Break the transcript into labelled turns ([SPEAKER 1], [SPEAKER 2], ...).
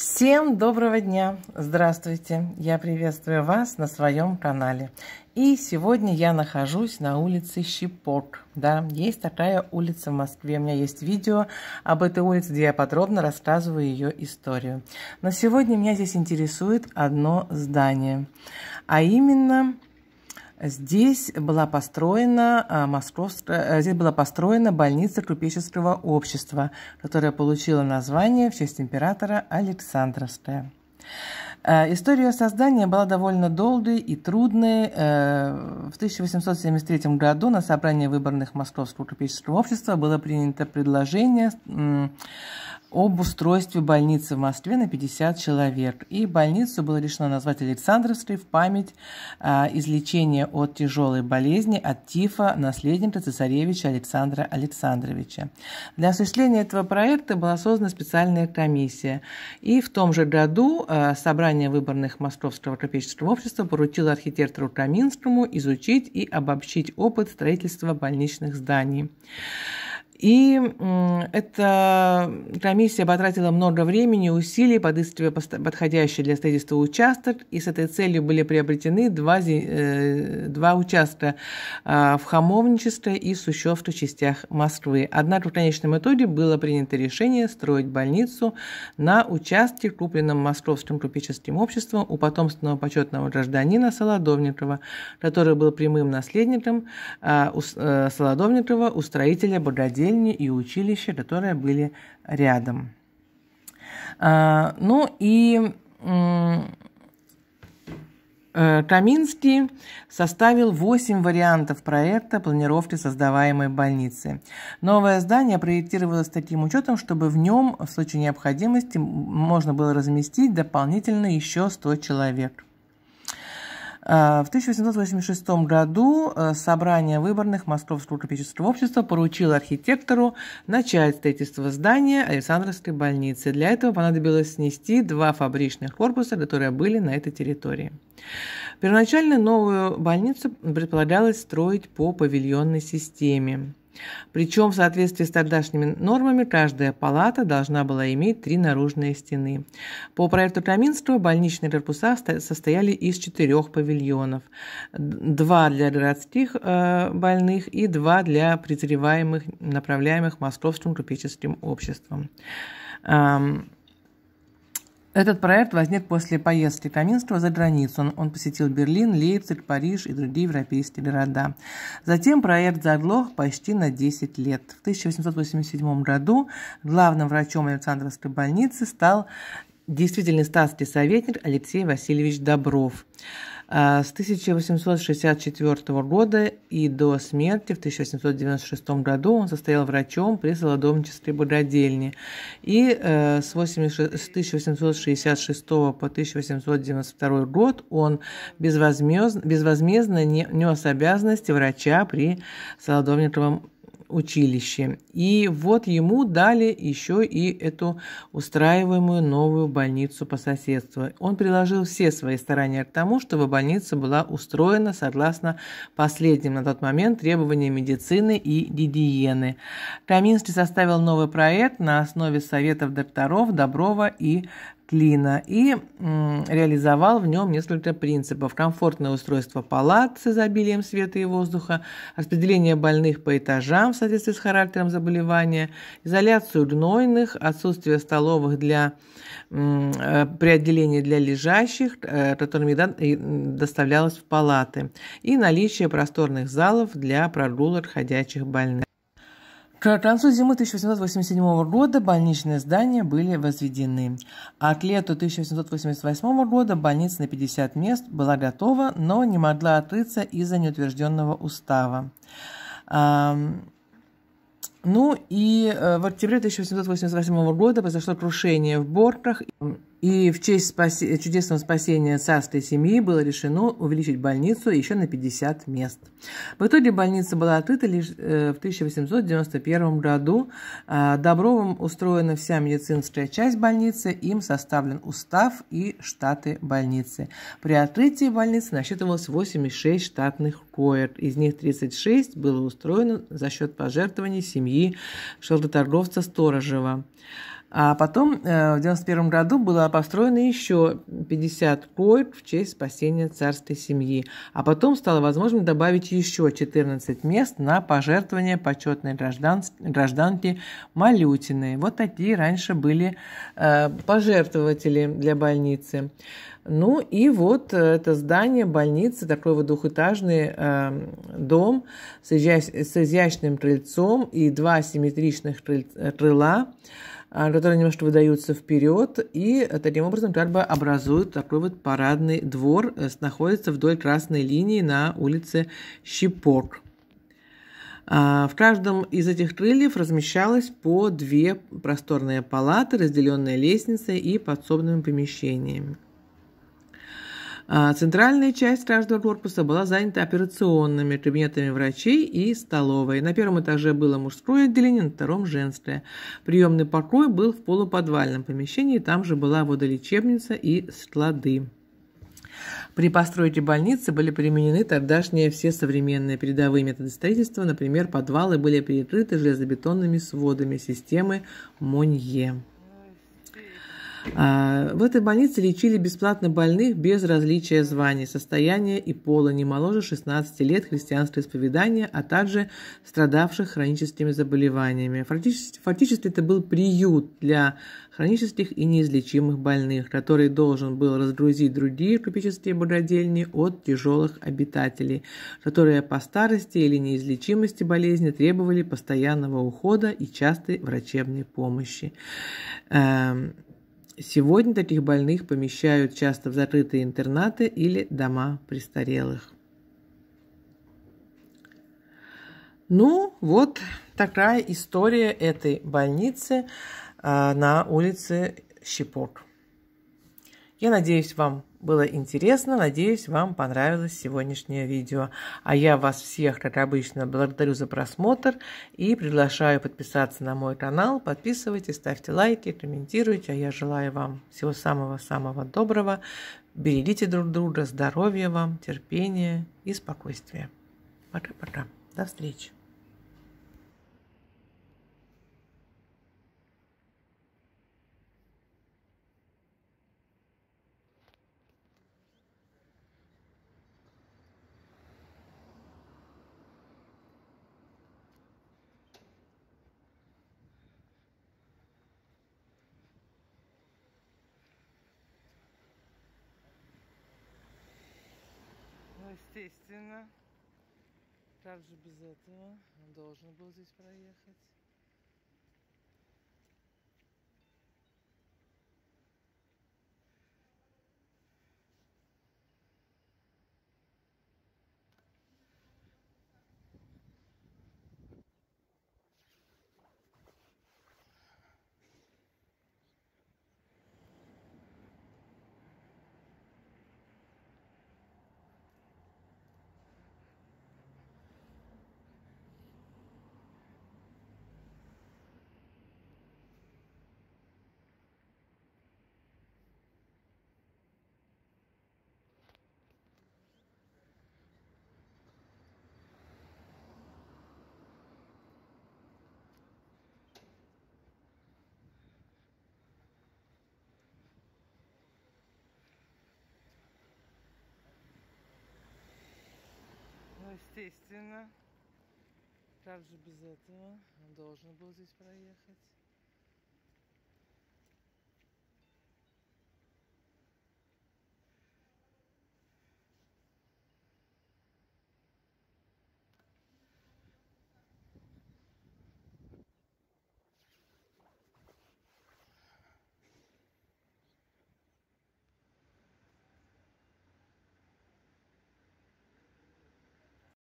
[SPEAKER 1] Всем доброго дня! Здравствуйте! Я приветствую вас на своем канале. И сегодня я нахожусь на улице Щепок. Да, есть такая улица в Москве. У меня есть видео об этой улице, где я подробно рассказываю ее историю. Но сегодня меня здесь интересует одно здание, а именно Здесь была построена, а, Московская, э, здесь была построена больница купеческого общества, которая получила название в честь императора Александровская. А, история создания была довольно долгой и трудной. Э, в 1873 году на собрании выборных Московского купеческого общества было принято предложение об устройстве больницы в Москве на 50 человек. И больницу было решено назвать Александровской в память а, излечения от тяжелой болезни от тифа наследника цесаревича Александра Александровича. Для осуществления этого проекта была создана специальная комиссия. И в том же году а, собрание выборных Московского копеческого общества поручило архитектору Каминскому изучить и обобщить опыт строительства больничных зданий. И эта комиссия потратила много времени и усилий, подыскивая подходящий для строительства участок, и с этой целью были приобретены два, э, два участка а, в Хамовнической и Сущевской частях Москвы. Однако в конечном итоге было принято решение строить больницу на участке, купленном Московским купеческим обществом у потомственного почетного гражданина Солодовникова, который был прямым наследником а, э, Солодовникова, у строителя Богодея деревни и училища, которые были рядом. А, ну и э, Каминский составил 8 вариантов проекта планировки создаваемой больницы. Новое здание проектировалось таким учетом, чтобы в нем в случае необходимости можно было разместить дополнительно еще 100 человек. А, в 1886 году э, собрание выборных Московского купеческого общества поручило архитектору начать строительство здания Александровской больницы. Для этого понадобилось снести два фабричных корпуса, которые были на этой территории. Первоначально новую больницу предполагалось строить по павильонной системе. Причем в соответствии с тогдашними нормами каждая палата должна была иметь три наружные стены. По проекту Каминского больничные корпуса состояли из четырех павильонов. Два для городских э, больных и два для презреваемых, направляемых Московским купеческим обществом. Этот проект возник после поездки Каминского за границу. Он, посетил Берлин, Лейпциг, Париж и другие европейские города. Затем проект заглох почти на 10 лет. В 1887 году главным врачом Александровской больницы стал действительный статский советник Алексей Васильевич Добров. Э, с 1864 года и до смерти в 1896 году он состоял врачом при Солодовнической богадельне. И э, с 1866 по 1892 год он безвозмездно, безвозмездно нес обязанности врача при Солодовниковом училище. И вот ему дали еще и эту устраиваемую новую больницу по соседству. Он приложил все свои старания к тому, чтобы больница была устроена согласно последним на тот момент требованиям медицины и гигиены. Каминский составил новый проект на основе советов докторов Доброва и клина и реализовал в нем несколько принципов. Комфортное устройство палат с изобилием света и воздуха, распределение больных по этажам в соответствии с характером заболевания, изоляцию гнойных, отсутствие столовых для, э, при отделении для лежащих, э, которыми доставлялось в палаты, и наличие просторных залов для прогулок ходячих больных. К концу зимы 1887 года больничные здания были возведены. А к лету 1888 года больница на 50 мест была готова, но не могла открыться из-за неутвержденного устава. Ну и э, в октябре 1888 года произошло крушение в Борках. И в честь спаси... чудесного спасения царской семьи было решено увеличить больницу еще на 50 мест. В итоге больница была открыта лишь э, в 1891 году. А, добровым устроена вся медицинская часть больницы, им составлен устав и штаты больницы. При открытии больницы насчитывалось 86 штатных коек, из них 36 было устроено за счет пожертвований семьи шелдоторговца Сторожева. А потом э, в 1991 году было построено еще 50 коек в честь спасения царской семьи. А потом стало возможным добавить еще 14 мест на пожертвование почетной гражданки Малютиной. Вот такие раньше были э, пожертвователи для больницы. Ну и вот э, это здание больницы, такой вот двухэтажный э, дом с, изящ, с изящным крыльцом и два симметричных крыль, крыла. А, которые немножко выдаются вперед, и э, таким образом как бы образуют такой вот парадный двор, э, находится вдоль красной линии на улице Щипок. А, в каждом из этих крыльев размещалось по две просторные палаты, разделенные лестницей и подсобными помещениями. А центральная часть каждого корпуса была занята операционными кабинетами врачей и столовой. На первом этаже было мужское отделение, на втором – женское. Приемный покой был в полуподвальном помещении, там же была водолечебница и склады. При постройке больницы были применены тогдашние все современные передовые методы строительства, например, подвалы были перекрыты железобетонными сводами системы Монье. А, в этой больнице лечили бесплатно больных без различия званий, состояния и пола не моложе 16 лет христианского исповедания, а также страдавших хроническими заболеваниями. Фактически, фактически это был приют для хронических и неизлечимых больных, который должен был разгрузить другие купеческие богадельни от тяжелых обитателей, которые по старости или неизлечимости болезни требовали постоянного ухода и частой врачебной помощи. Эм, Сегодня таких больных помещают часто в закрытые интернаты или дома престарелых. Ну, вот такая история этой больницы а, на улице Щепок. Я надеюсь, вам было интересно, надеюсь, вам понравилось сегодняшнее видео. А я вас всех, как обычно, благодарю за просмотр и приглашаю подписаться на мой канал. Подписывайтесь, ставьте лайки, комментируйте. А я желаю вам всего самого-самого доброго. Берегите друг друга, здоровья вам, терпения и спокойствия. Пока-пока. До встречи. естественно. Как же без этого? Он должен был здесь проехать. Естественно. Как же без этого? Он должен был здесь проехать.